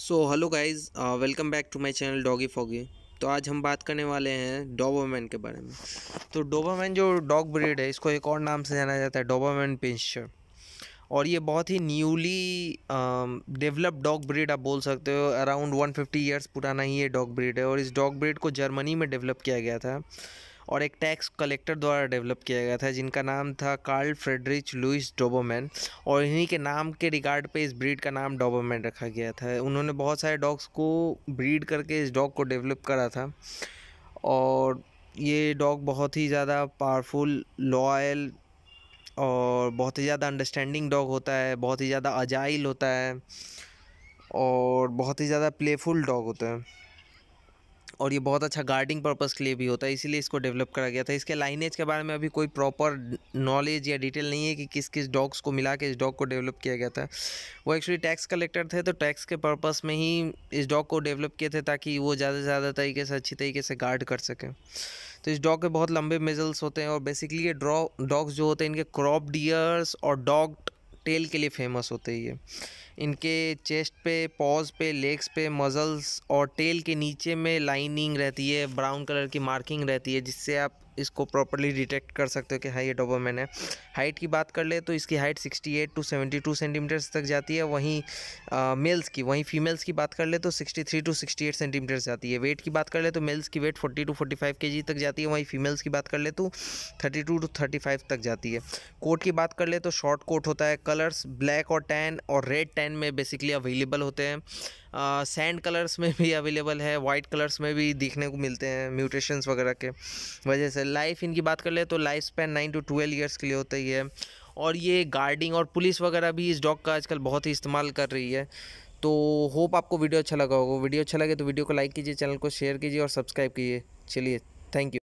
so hello guys welcome back to my channel doggy foggy तो आज हम बात करने वाले हैं डोबामैन के बारे में तो डोबामैन जो डॉग ब्रीड है इसको एक और नाम से जाना जाता है डोबामैन पिंशर और ये बहुत ही न्यूली डेवलप्ड डॉग ब्रीड आप बोल सकते हो अराउंड 150 इयर्स पुराना ही ये डॉग ब्रीड है और इस डॉग ब्रीड को जर्मनी में डेवलप किया गया था और एक टैक्स कलेक्टर द्वारा डेवलप किया गया था जिनका नाम था कार्ल फ्रेडरिच लुइस डोबोमैन और इन्हीं के नाम के रिगार्ड पे इस ब्रीड का नाम डोबोमैन रखा गया था उन्होंने बहुत सारे डॉग्स को ब्रीड करके इस डॉग को डेवलप करा था और ये डॉग बहुत ही ज़्यादा पावरफुल लॉयल और बहुत ही ज़्यादा अंडरस्टैंडिंग डॉग होता है बहुत ही ज़्यादा अजाइल होता है और बहुत ही ज़्यादा प्लेफुल डॉग होता है और ये बहुत अच्छा गार्डिंग पर्पज़ के लिए भी होता है इसीलिए इसको डेवलप करा गया था इसके लाइनेज के बारे में अभी कोई प्रॉपर नॉलेज या डिटेल नहीं है कि किस किस डॉग्स को मिला के इस डॉग को डेवलप किया गया था वो एक्चुअली टैक्स कलेक्टर थे तो टैक्स के पर्पज़ में ही इस डॉग को डेवलप किए थे ताकि वो ज़्यादा से ज़्यादा तरीके से अच्छी तरीके से गार्ड कर सकें तो इस डॉग के बहुत लंबे मेजल्स होते हैं और बेसिकली ये डॉग्स जो होते हैं इनके क्रॉप डियर्स और डॉग टेल के लिए फेमस होते हैं ये इनके चेस्ट पे पॉज पे लेग्स पे मजल्स और टेल के नीचे में लाइनिंग रहती है ब्राउन कलर की मार्किंग रहती है जिससे आप इसको प्रॉपरली डिटेक्ट कर सकते हो कि हाँ ये डोबोमैन है हाइट की बात कर ले तो इसकी हाइट 68 टू 72 सेंटीमीटर्स तक जाती है वहीं मेल्स की वहीं फीमेल्स की बात कर ले तो 63 टू 68 सेंटीमीटर्स जाती है वेट की बात कर ले तो मेल्स की वेट 40 टू 45 केजी तक जाती है वहीं फीमेल्स की बात कर ले तो 32 टू 35 तक जाती है कोट की बात कर ले तो शॉर्ट कोट होता है कलर्स ब्लैक और टैन और रेड टैन डिज़ाइन में बेसिकली अवेलेबल होते हैं सैंड कलर्स में भी अवेलेबल है वाइट कलर्स में भी देखने को मिलते हैं म्यूटेशंस वगैरह के वजह से लाइफ इनकी बात कर ले तो life span nine to twelve years के लिए होता ही है और ये गार्डिंग और पुलिस वगैरह भी इस डॉग का आजकल बहुत ही इस्तेमाल कर रही है तो होप आपको वीडियो अच्छा लगा होगा वीडियो अच्छा लगे तो वीडियो को लाइक कीजिए चैनल को शेयर कीजिए और सब्सक्राइब कीजिए चलिए थैंक यू